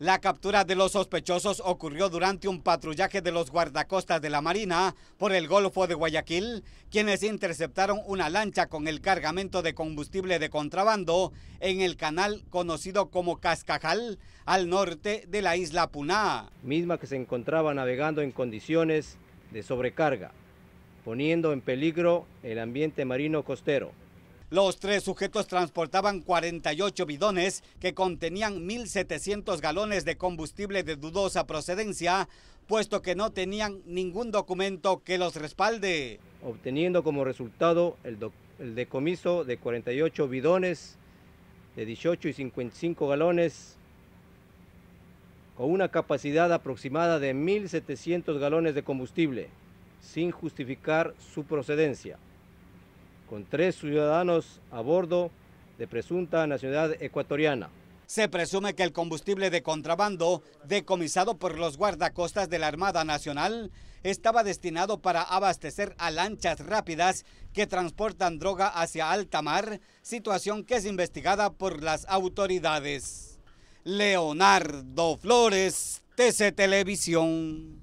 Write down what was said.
La captura de los sospechosos ocurrió durante un patrullaje de los guardacostas de la Marina por el Golfo de Guayaquil, quienes interceptaron una lancha con el cargamento de combustible de contrabando en el canal conocido como Cascajal, al norte de la isla Puná. Misma que se encontraba navegando en condiciones de sobrecarga, poniendo en peligro el ambiente marino costero. Los tres sujetos transportaban 48 bidones que contenían 1.700 galones de combustible de dudosa procedencia, puesto que no tenían ningún documento que los respalde. Obteniendo como resultado el, decomiso de 48 bidones de 18 y 55 galones con una capacidad aproximada de 1.700 galones de combustible, sin justificar su procedencia con tres ciudadanos a bordo de presunta nacionalidad ecuatoriana. Se presume que el combustible de contrabando, decomisado por los guardacostas de la Armada Nacional, estaba destinado para abastecer a lanchas rápidas que transportan droga hacia alta mar, situación que es investigada por las autoridades. Leonardo Flores, TC Televisión.